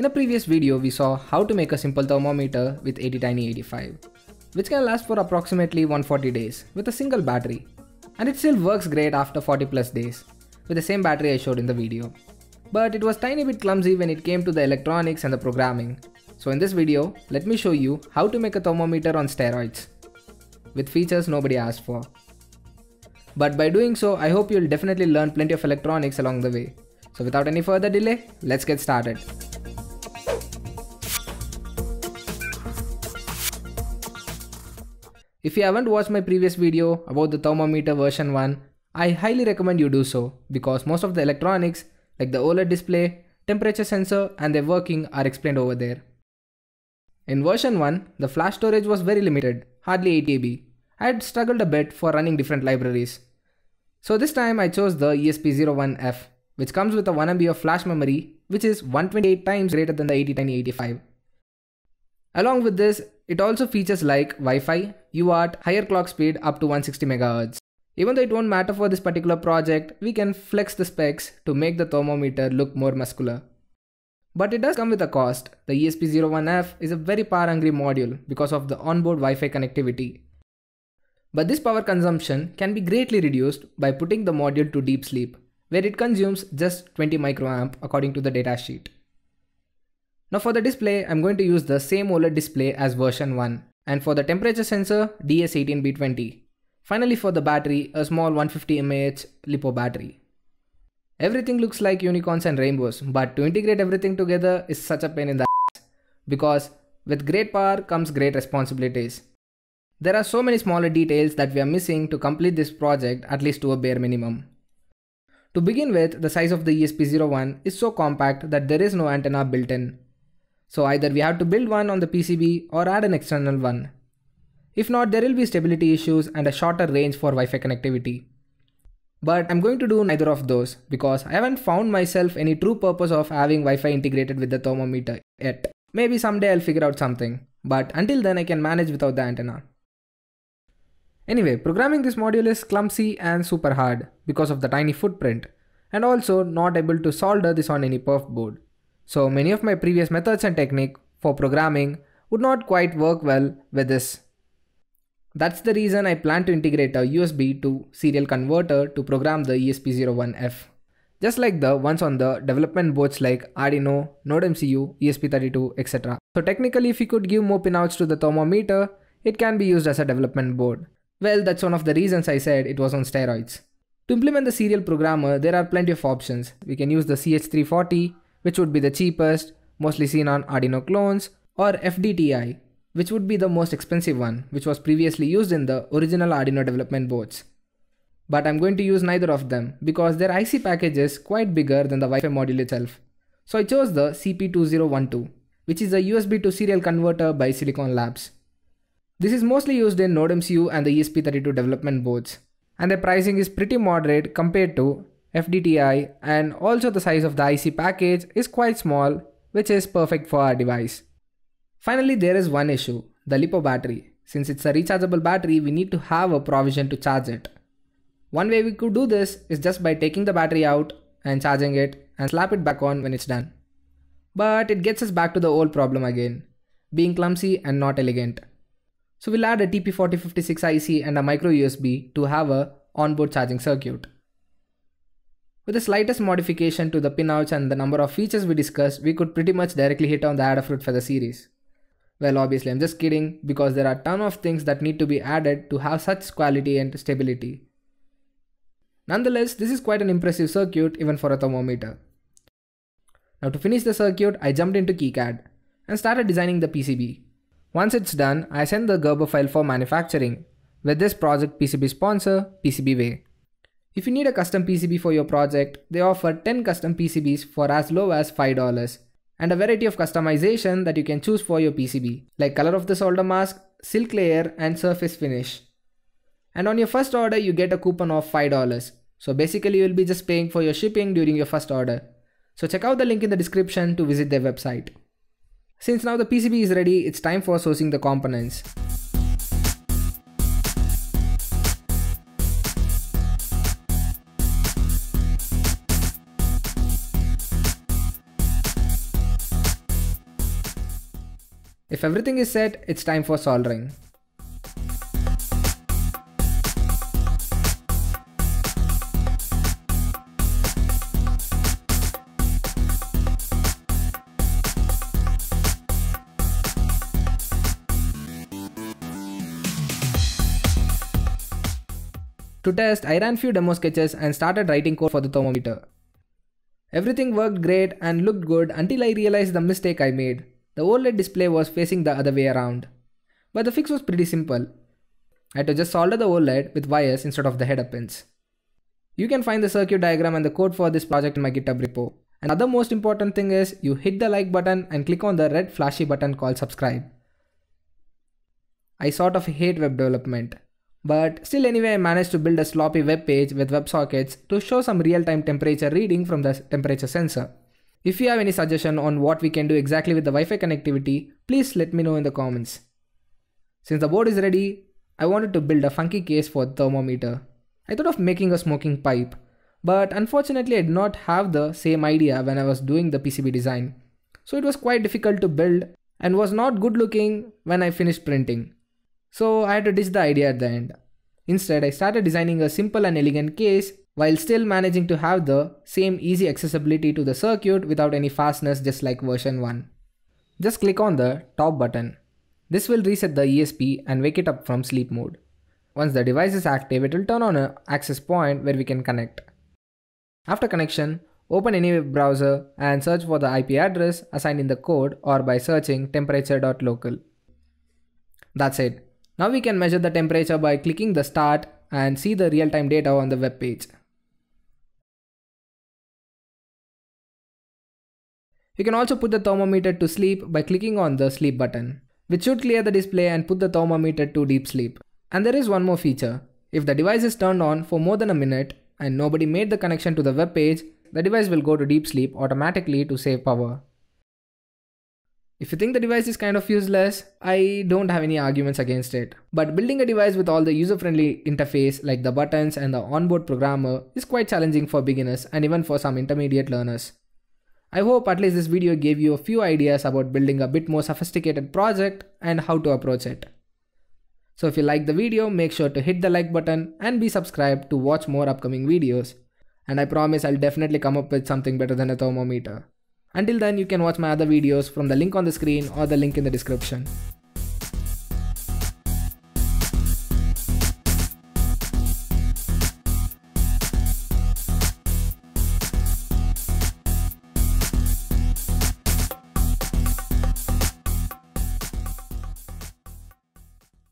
In a previous video, we saw how to make a simple thermometer with 80Tiny85, which can last for approximately 140 days with a single battery. And it still works great after 40 plus days, with the same battery I showed in the video. But it was tiny bit clumsy when it came to the electronics and the programming. So in this video, let me show you how to make a thermometer on steroids, with features nobody asked for. But by doing so, I hope you'll definitely learn plenty of electronics along the way. So without any further delay, let's get started. If you haven't watched my previous video about the thermometer version 1, I highly recommend you do so because most of the electronics like the OLED display, temperature sensor and their working are explained over there. In version 1, the flash storage was very limited, hardly 8 GB. I had struggled a bit for running different libraries. So this time I chose the ESP01F, which comes with a 1MB of flash memory, which is 128 times greater than the 8085. Along with this, it also features like Wi-Fi, UART, higher clock speed up to 160 MHz. Even though it won't matter for this particular project, we can flex the specs to make the thermometer look more muscular. But it does come with a cost. The ESP01F is a very power hungry module because of the onboard Wi-Fi connectivity. But this power consumption can be greatly reduced by putting the module to deep sleep, where it consumes just 20 microamp according to the datasheet. Now for the display, I'm going to use the same OLED display as version 1 and for the temperature sensor DS18B20. Finally for the battery, a small 150 mAh LiPo battery. Everything looks like unicorns and rainbows but to integrate everything together is such a pain in the ass because with great power comes great responsibilities. There are so many smaller details that we are missing to complete this project at least to a bare minimum. To begin with, the size of the ESP01 is so compact that there is no antenna built in so either we have to build one on the PCB or add an external one. If not, there will be stability issues and a shorter range for Wi-Fi connectivity. But I'm going to do neither of those because I haven't found myself any true purpose of having Wi-Fi integrated with the thermometer yet. Maybe someday I'll figure out something, but until then I can manage without the antenna. Anyway, programming this module is clumsy and super hard because of the tiny footprint and also not able to solder this on any perf board. So many of my previous methods and technique for programming would not quite work well with this. That's the reason I plan to integrate a USB to serial converter to program the ESP01F. Just like the ones on the development boards like Arduino, NodeMCU, ESP32, etc. So technically if you could give more pinouts to the thermometer, it can be used as a development board. Well, that's one of the reasons I said it was on steroids. To implement the serial programmer, there are plenty of options. We can use the CH340, which would be the cheapest, mostly seen on Arduino clones, or FDTI, which would be the most expensive one, which was previously used in the original Arduino development boards. But I'm going to use neither of them because their IC package is quite bigger than the Wi-Fi module itself. So I chose the CP2012, which is a USB to serial converter by Silicon Labs. This is mostly used in NodeMCU and the ESP32 development boards, and the pricing is pretty moderate compared to FDTI and also the size of the IC package is quite small which is perfect for our device. Finally there is one issue, the LiPo battery. Since it's a rechargeable battery we need to have a provision to charge it. One way we could do this is just by taking the battery out and charging it and slap it back on when it's done. But it gets us back to the old problem again, being clumsy and not elegant. So we'll add a TP4056 IC and a micro USB to have a onboard charging circuit. With the slightest modification to the pinouts and the number of features we discussed, we could pretty much directly hit on the Adafruit for the series. Well obviously I'm just kidding because there are ton of things that need to be added to have such quality and stability. Nonetheless, this is quite an impressive circuit even for a thermometer. Now to finish the circuit, I jumped into KiCad and started designing the PCB. Once it's done, I sent the Gerber file for manufacturing with this project PCB sponsor, PCBWay. If you need a custom PCB for your project, they offer 10 custom PCBs for as low as $5 and a variety of customization that you can choose for your PCB like color of the solder mask, silk layer and surface finish. And on your first order you get a coupon of $5. So basically you'll be just paying for your shipping during your first order. So check out the link in the description to visit their website. Since now the PCB is ready, it's time for sourcing the components. If everything is set, it's time for soldering. To test, I ran few demo sketches and started writing code for the thermometer. Everything worked great and looked good until I realized the mistake I made. The OLED display was facing the other way around. But the fix was pretty simple. I had to just solder the OLED with wires instead of the header pins. You can find the circuit diagram and the code for this project in my GitHub repo. Another most important thing is you hit the like button and click on the red flashy button called subscribe. I sort of hate web development. But still anyway I managed to build a sloppy web page with WebSockets to show some real-time temperature reading from the temperature sensor. If you have any suggestion on what we can do exactly with the Wi-Fi connectivity, please let me know in the comments. Since the board is ready, I wanted to build a funky case for thermometer. I thought of making a smoking pipe, but unfortunately I did not have the same idea when I was doing the PCB design. So it was quite difficult to build and was not good looking when I finished printing. So I had to ditch the idea at the end. Instead, I started designing a simple and elegant case while still managing to have the same easy accessibility to the circuit without any fastness just like version 1. Just click on the top button. This will reset the ESP and wake it up from sleep mode. Once the device is active, it will turn on an access point where we can connect. After connection, open any web browser and search for the IP address assigned in the code or by searching temperature.local. That's it. Now we can measure the temperature by clicking the start and see the real-time data on the web page. You can also put the thermometer to sleep by clicking on the sleep button, which should clear the display and put the thermometer to deep sleep. And there is one more feature. If the device is turned on for more than a minute and nobody made the connection to the web page, the device will go to deep sleep automatically to save power. If you think the device is kind of useless, I don't have any arguments against it. But building a device with all the user-friendly interface like the buttons and the onboard programmer is quite challenging for beginners and even for some intermediate learners. I hope at least this video gave you a few ideas about building a bit more sophisticated project and how to approach it. So if you like the video, make sure to hit the like button and be subscribed to watch more upcoming videos. And I promise I'll definitely come up with something better than a thermometer. Until then, you can watch my other videos from the link on the screen or the link in the description.